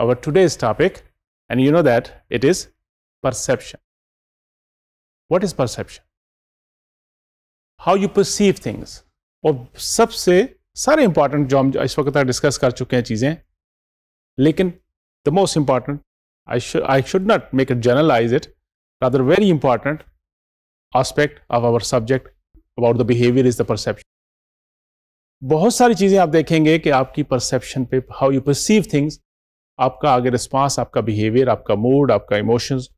our today's topic, and you know that it is perception. What is perception? How you perceive things. और सबसे सारे important जो हम इस वक्त discuss कर चुके हैं चीज़ें लेकिन most important, I should I should not make it generalize it. rather very important aspect of our subject about the behavior is the perception बहुत सारी चीज़ें आप देखेंगे कि आपकी perception पे how you perceive things. आपका आगे रिस्पांस आपका बिहेवियर आपका मूड आपका इमोशंस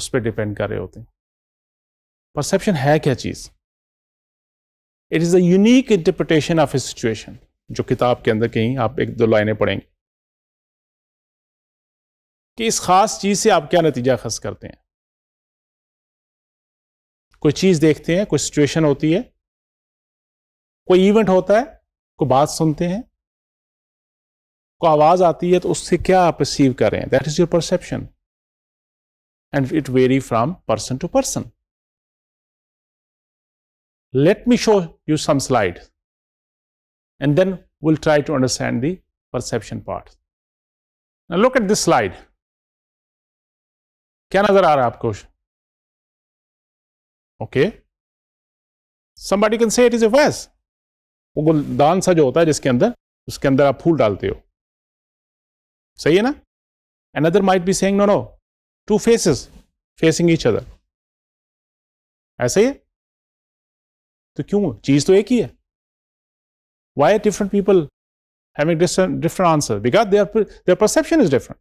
उस पर डिपेंड कर रहे होते हैं परसेप्शन है क्या चीज़ it is unique interpretation of a situation जो किताब के अंदर कहीं आप एक दो लाइनें पढ़ेंगे कि इस खास चीज़ से आप क्या नतीजा खस करते हैं कोई चीज़ देखते हैं कोई सिचुएशन होती है कोई इवेंट होता है कोई बात सुनते हैं को आवाज़ आती है तो उससे क्या आप रिसीव कर रहे हैं that is your perception and it vary from person to person let me show you some slide and then will try to understand the perception part Now look at this क्या नजर आ रहा है आपको okay somebody can say it is a vase वो गुलदान सा जो होता है जिसके अंदर उसके अंदर आप फूल डालते हो सही है ना another might be saying no no two faces facing each other ऐसे ही है तो क्यों चीज तो एक ही है why are different people having different answer because their their perception is different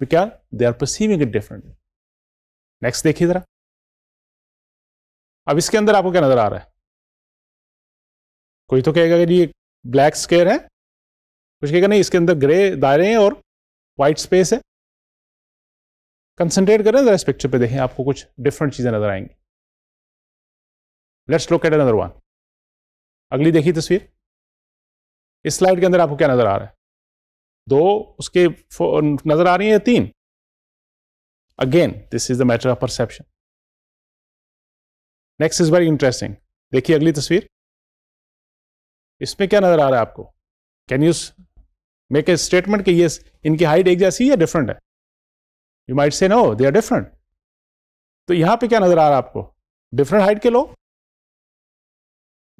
because they are perceiving it different next देखिए जरा अब इसके अंदर आपको क्या नजर आ रहा है कोई तो कहेगा कि ये ब्लैक स्केयर है कुछ कहेगा नहीं इसके अंदर ग्रे दायरे हैं और वाइट स्पेस है कंसंट्रेट करें जरा इस पिक्चर पे देखें आपको कुछ डिफरेंट चीज़ें नजर आएंगी let's look at another one अगली देखी तस्वीर इस स्लाइड के अंदर आपको क्या नज़र आ रहा है दो उसके नज़र आ रही है तीन again this is the matter of perception next is very interesting देखिए अगली तस्वीर इसमें क्या नज़र आ रहा है आपको can you make a statement कि ये इनकी हाइट एक जैसी है डिफरेंट है you might say no they are different तो यहां पे क्या नजर आ रहा है आपको डिफरेंट हाइट के लोग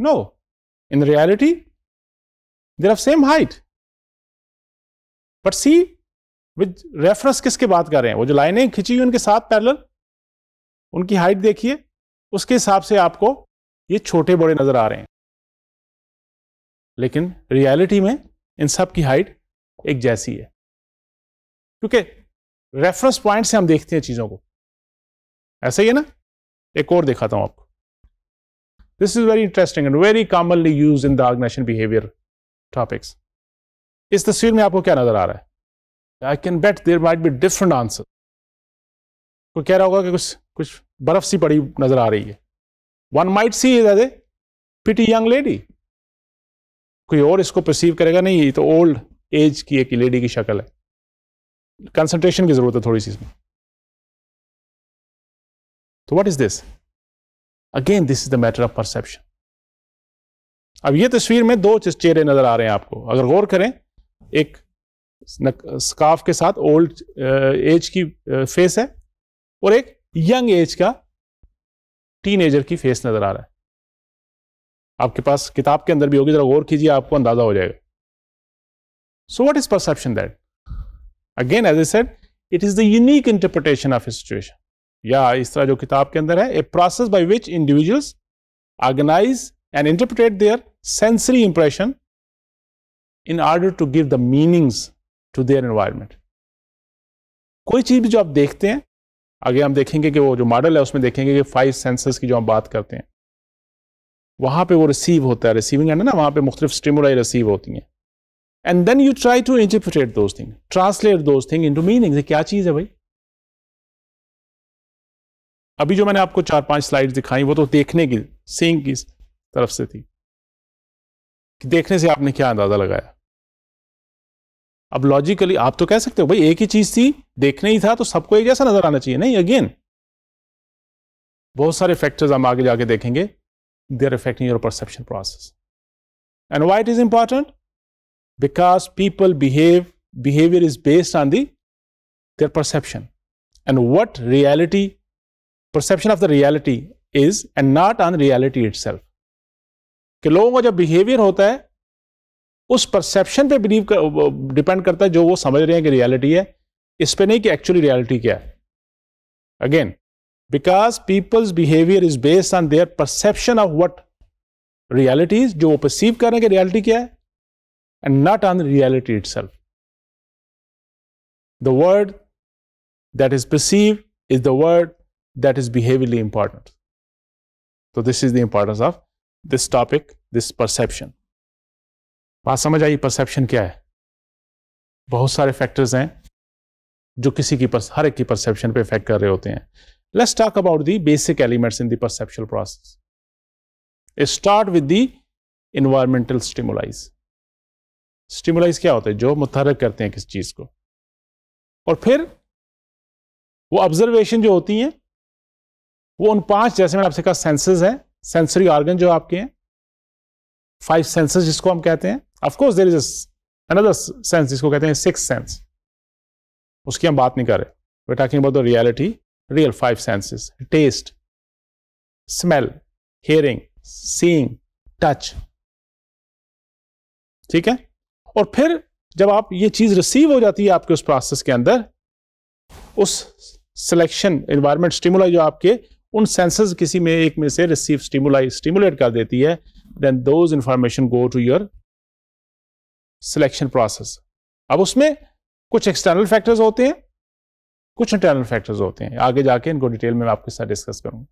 no in reality there are same height but see with reference किसके बात कर रहे हैं वो जो लाइनें खिंची हुई उनके साथ पैरल उनकी हाइट देखिए उसके हिसाब से आपको ये छोटे बड़े नजर आ रहे हैं लेकिन रियलिटी में इन सब की हाइट एक जैसी है क्योंकि रेफरेंस पॉइंट से हम देखते हैं चीज़ों को ऐसा ही है ना एक और दिखाता हूं आपको this is very interesting and very commonly use in the organisation behaviour topics इस तस्वीर में आपको क्या नजर आ रहा है I can bet there might be different answer कोई कह रहा होगा कि कुछ कुछ बर्फ सी पड़ी नजर आ रही है one might see is as a pretty young lady कोई और इसको परसीव करेगा नहीं ये तो ओल्ड एज की एक लेडी की शक्ल है कंसंट्रेशन की ज़रूरत है थोड़ी सी इसमें तो what is this again this is the matter of perception अब ये तस्वीर में दो चेहरे नज़र आ रहे हैं आपको अगर गौर करें एक स्काफ के साथ ओल्ड एज uh, की फेस uh, है और एक यंग एज का टीन एजर की फेस नज़र आ रहा है आपके पास किताब के अंदर भी होगी जरा गौर कीजिए आपको अंदाजा हो जाएगा so what is perception that again as I said it is the unique interpretation of a situation या इस तरह जो किताब के अंदर है a process by which individuals organise and interpret their sensory impression in order to give the meanings to their environment कोई चीज भी जो आप देखते हैं आगे हम देखेंगे कि वो जो मॉडल है उसमें देखेंगे कि फाइव सेंसेस की जो हम बात करते हैं वहाँ पे वो रिसीव होता है रिसीविंग एंड है ना वहाँ पे मुख्तलिफ स्टिमुलाई रिसीव होती हैं and then you try to interpret those thing translate those thing into meaning क्या चीज़ है भाई अभी जो मैंने आपको चार पांच स्लाइड दिखाई वो तो देखने की सींग की तरफ से थी कि देखने से आपने क्या अंदाज़ा लगाया अब लॉजिकली आप तो कह सकते हो भाई एक ही चीज़ थी देखने ही था तो सबको एक जैसा नज़र आना चाहिए नहीं अगेन बहुत सारे फैक्टर्स हम आगे जाके देखेंगे they're affecting your perception process. And why it is important? Because people behave, behavior is based on the their perception and what reality, perception of the reality is and not on reality itself. कि लोगों का जब behaviour होता है उस perception पे believe कर, depend करता है जो वो समझ रहे हैं कि रियलिटी है इस पे नहीं कि एक्चुअली रियलिटी क्या है again because people's behaviour is based on their perception of what realities जो वो परसीव कर रहे हैं कि रियालिटी क्या है and not on reality itself the word that is perceive is the word that is behaviourally important तो this is the importance of this topic this perception बात समझ आई परसेप्शन क्या है बहुत सारे फैक्टर्स हैं जो किसी की हर एक की परसेप्शन पे इफेक्ट कर रहे होते हैं Let's talk about the basic elements in the perceptual process. Start with the environmental stimuli. Stimuli क्या होते हैं जो मुतहरक करते हैं किस चीज़ को और फिर वो ऑब्जर्वेशन जो होती हैं वो उन पांच जैसे मैंने आपसे कहा सेंसेस हैं सेंसरी ऑर्गन जो आपके हैं फाइव सेंसेस जिसको हम कहते हैं of course there is another sense जिसको कहते हैं सिक्स सेंस उसकी हम बात नहीं कर रहे we talking about the reality real five senses taste, smell, hearing, seeing, touch. ठीक है और फिर जब आप ये चीज रिसीव हो जाती है आपके उस प्रोसेस के अंदर उस सिलेक्शन एनवायरमेंट स्टिमुलाई जो आपके उन सेंसेस किसी में एक में से रिसीव स्टिमुलाई स्टिमुलेट कर देती है then those information go to your selection process अब उसमें कुछ एक्सटर्नल फैक्टर्स होते हैं कुछ इंटरनल फैक्टर्स होते हैं आगे जाके इनको डिटेल में मैं आपके साथ डिस्कस करूंगा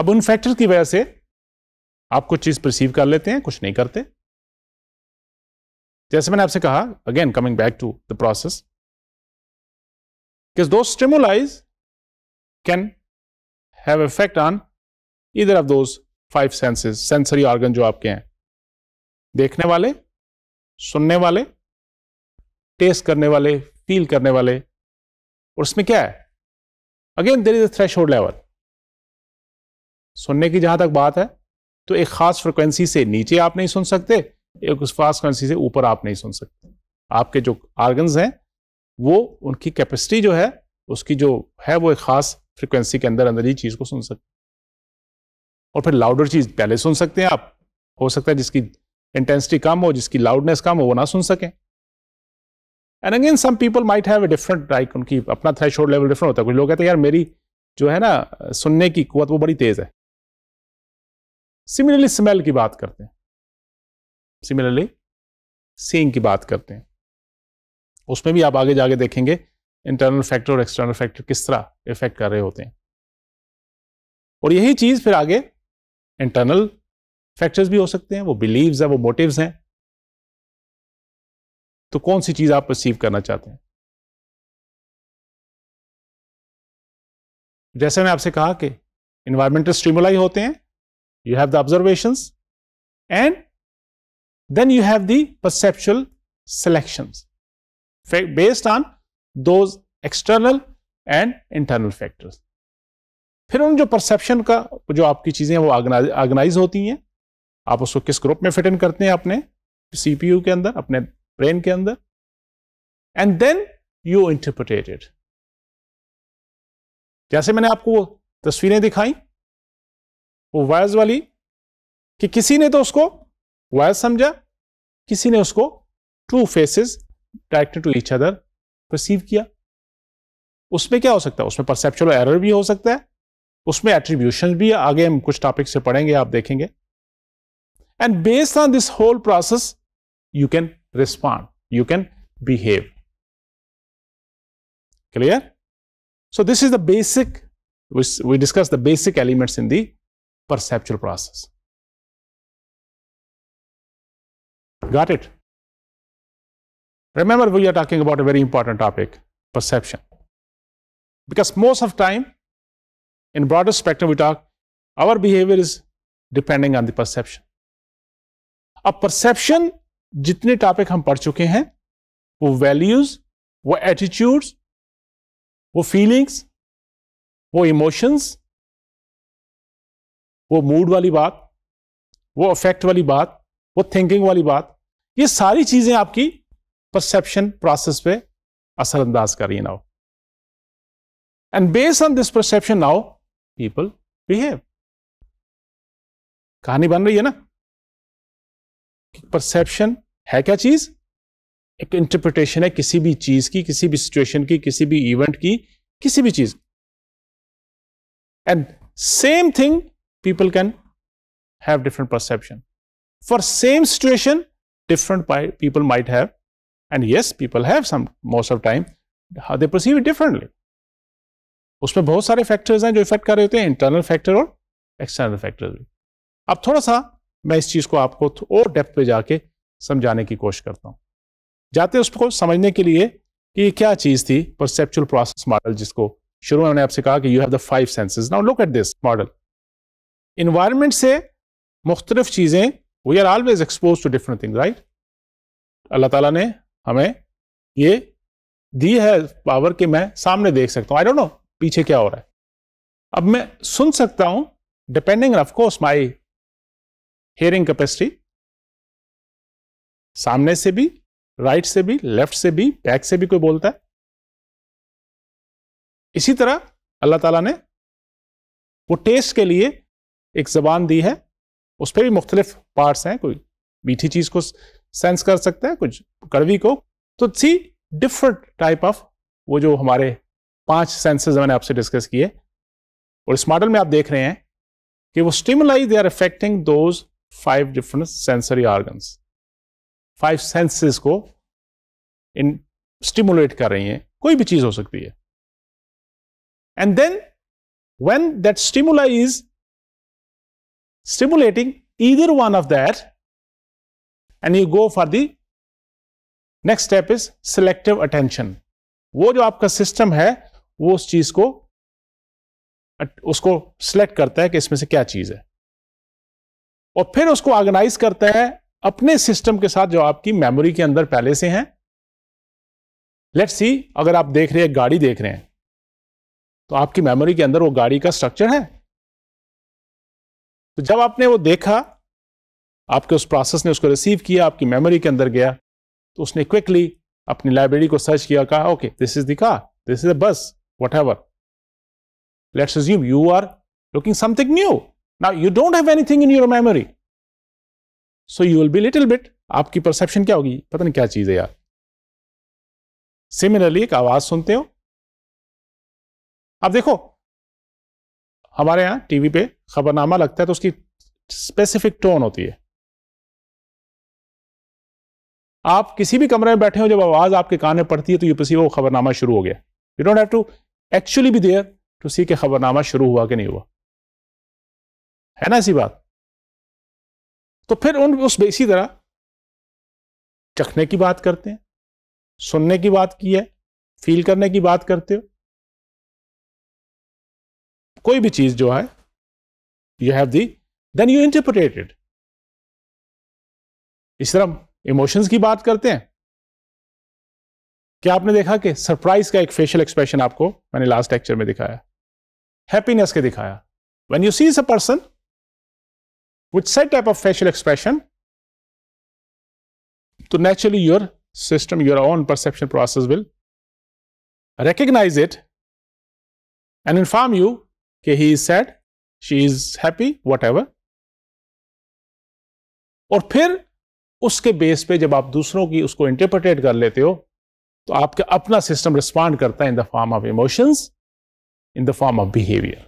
अब उन फैक्टर की वजह से आप कुछ चीज परसीव कर लेते हैं कुछ नहीं करते जैसे मैंने आपसे कहा again coming back to the process किस दो stimuli can have effect on either of those five senses sensory organ जो आपके हैं देखने वाले सुनने वाले टेस्ट करने वाले फील करने वाले और उसमें क्या है again there is a threshold level सुनने की जहां तक बात है तो एक खास फ्रिक्वेंसी से नीचे आप नहीं सुन सकते एक उस खास फ्रिक्वेंसी से ऊपर आप नहीं सुन सकते आपके जो आर्गन्स हैं वो उनकी कैपेसिटी जो है उसकी जो है वो एक खास फ्रिक्वेंसी के अंदर अंदर ही चीज़ को सुन सकते और फिर लाउडर चीज़ पहले सुन सकते हैं आप हो सकता है जिसकी इंटेंसिटी कम हो जिसकी लाउडनेस कम हो वो ना सुन सकें and again some people might have different like उनकी अपना थ्रेशोल्ड लेवल डिफरेंट होता है कुछ लोग कहते हैं यार मेरी जो है ना सुनने की कुत वो बड़ी तेज़ है सिमिलरली स्मेल की बात करते हैं सिमिलरली सींग की बात करते हैं उसमें भी आप आगे जाके देखेंगे इंटरनल फैक्टर और एक्सटर्नल फैक्टर किस तरह इफेक्ट कर रहे होते हैं और यही चीज़ फिर आगे इंटरनल फैक्टर्स भी हो सकते हैं वो बिलीव्स हैं वो मोटिव्स हैं तो कौन सी चीज़ आप रिसीव करना चाहते हैं जैसे मैं आपसे कहा कि इन्वायरमेंटल स्ट्रीमुलाई होते हैं you have the observation and then you have perceptual selection based on those external and internal factors फिर उन जो परसेप्शन का जो आपकी चीज़ें वो ऑर्गेनाइज होती हैं आप उसको किस ग्रुप में फिट इन करते हैं अपने सीपीयू के अंदर अपने ब्रेन के अंदर एंड देन यू इंटरप्रिटेटेड जैसे मैंने आपको वो तस्वीरें दिखाई वो वायर्स वाली कि किसी ने तो उसको वायर्स समझा किसी ने उसको two faces directed to each other perceive किया उसमें क्या हो सकता है उसमें परसेप्चुअल एरर भी हो सकता है उसमें एट्रीब्यूशन भी है आगे हम कुछ टॉपिक से पढ़ेंगे आप देखेंगे and based on this whole process you can respond, you can behave. Clear? So, this is the basic, we discussed the basic elements in the perceptual process. Got it? Remember, we are talking about a very important topic, perception. Because most of time, in broader spectrum, we talk our behavior is depending on the perception. A perception जितने topic हम पढ़ चुके हैं वो values वो attitudes वो feelings वो emotions वो मूड वाली बात वो अफेक्ट वाली बात वो थिंकिंग वाली बात ये सारी चीजें आपकी परसेप्शन प्रोसेस पे असरअंदाज कर रही now and based on this perception now people behave कहानी बन रही है ना कि परसेप्शन है क्या चीज एक इंटरप्रिटेशन है किसी भी चीज की किसी भी सिचुएशन की किसी भी इवेंट की किसी भी चीज and same thing people can have different perception for same situation different people might have and yes people have some most of time they perceive differently उसमें बहुत सारे फैक्टर्स हैं जो इफेक्ट कर रहे होते हैं इंटरनल फैक्टर और एक्सटर्नल फैक्टर्स भी अब थोड़ा सा मैं इस चीज़ को आपको और डेप्थ पे जाके समझाने की कोशिश करता हूँ जाते उसको समझने के लिए कि ये क्या चीज़ थी परसेप्चुअल प्रोसेस मॉडल जिसको शुरू में मैंने आपसे कहा कि you have the five senses now look at this model environment से मुख्तलिफ चीज़ें we are always expose to different thing right अल्लाह ताला ने हमें ये दी है पावर कि मैं सामने देख सकता हूँ आई डोंट नो पीछे क्या हो रहा है अब मैं सुन सकता हूँ depending of course my hearing capacity सामने से भी राइट से भी लेफ्ट से भी बैक से भी कोई बोलता है इसी तरह अल्लाह ताला ने वो टेस्ट के लिए एक जबान दी है उस पर भी मुख्तलिफ पार्ट्स हैं कोई मीठी चीज़ को सेंस कर सकता है कुछ कड़वी को तो सी डिफरेंट टाइप ऑफ वो जो हमारे पांच सेंसेस मैंने आपसे डिस्कस किए और इस मॉडल में आप देख रहे हैं कि वो stimuli they are affecting those five different sensory organs five senses को इन स्टिमुलेट कर रही हैं कोई भी चीज हो सकती है and then when that stimulus is stimulating either one of that and you go for the next step is selective attention वो जो आपका सिस्टम है वो उस चीज को उसको सिलेक्ट करता है कि इसमें से क्या चीज है और फिर उसको ऑर्गेनाइज करता है अपने सिस्टम के साथ जो आपकी मेमोरी के अंदर पहले से हैं लेट्स सी अगर आप देख रहे हैं गाड़ी देख रहे हैं तो आपकी मेमोरी के अंदर वो गाड़ी का स्ट्रक्चर है तो जब आपने वो देखा आपके उस प्रोसेस ने उसको रिसीव किया आपकी मेमोरी के अंदर गया तो उसने क्विकली अपनी लाइब्रेरी को सर्च किया कहा okay this is the car this is the bus whatever let's you are looking something new Now, you don't have anything in your memory. So you will be little bit, आपकी perception क्या होगी पता नहीं क्या चीज है यार similarly एक आवाज सुनते हो आप देखो हमारे यहां टीवी पे खबरनामा लगता है तो उसकी स्पेसिफिक टोन होती है आप किसी भी कमरे में बैठे हो जब आवाज आपके कान में पड़ती है तो यू पसी वो खबरनामा शुरू हो गया you don't have to actually be there to see के खबरनामा शुरू हुआ कि नहीं हुआ है ना ऐसी बात तो फिर उन उस इसी तरह चखने की बात करते हैं सुनने की बात की है फील करने की बात करते हो कोई भी चीज जो है you have the then you interpreted इस तरह इमोशंस की बात करते हैं क्या आपने देखा कि सरप्राइज का एक फेशियल एक्सप्रेशन आपको मैंने लास्ट लेक्चर में दिखाया हैप्पीनेस के दिखाया when you sees a person with said type of facial expression, so naturally your system, your own perception process will recognize it and inform you okay, he is sad, she is happy, whatever. और फिर उसके base पे जब आप दूसरों की उसको interpret कर लेते हो तो आपका अपना सिस्टम रिस्पॉन्ड करता है in the form of emotions in the form of behaviour